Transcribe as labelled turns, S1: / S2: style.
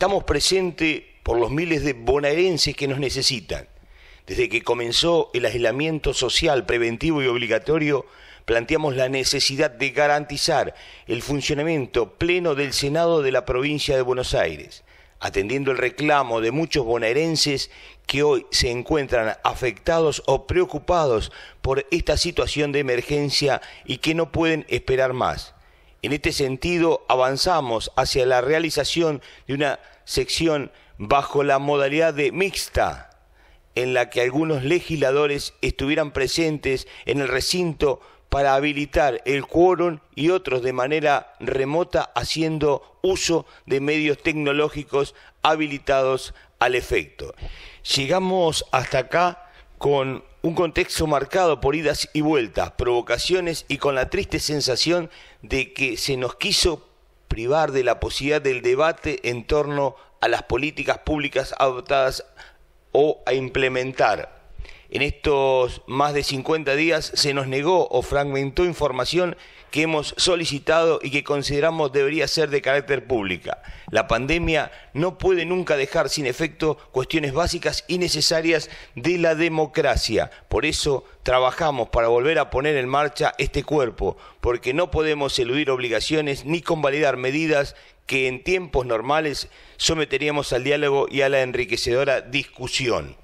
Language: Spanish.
S1: Estamos presentes por los miles de bonaerenses que nos necesitan. Desde que comenzó el aislamiento social preventivo y obligatorio, planteamos la necesidad de garantizar el funcionamiento pleno del Senado de la provincia de Buenos Aires, atendiendo el reclamo de muchos bonaerenses que hoy se encuentran afectados o preocupados por esta situación de emergencia y que no pueden esperar más. En este sentido, avanzamos hacia la realización de una sección bajo la modalidad de mixta, en la que algunos legisladores estuvieran presentes en el recinto para habilitar el quórum y otros de manera remota haciendo uso de medios tecnológicos habilitados al efecto. Llegamos hasta acá con un contexto marcado por idas y vueltas, provocaciones y con la triste sensación de que se nos quiso privar de la posibilidad del debate en torno a las políticas públicas adoptadas o a implementar en estos más de 50 días se nos negó o fragmentó información que hemos solicitado y que consideramos debería ser de carácter pública. La pandemia no puede nunca dejar sin efecto cuestiones básicas y necesarias de la democracia. Por eso trabajamos para volver a poner en marcha este cuerpo, porque no podemos eludir obligaciones ni convalidar medidas que en tiempos normales someteríamos al diálogo y a la enriquecedora discusión.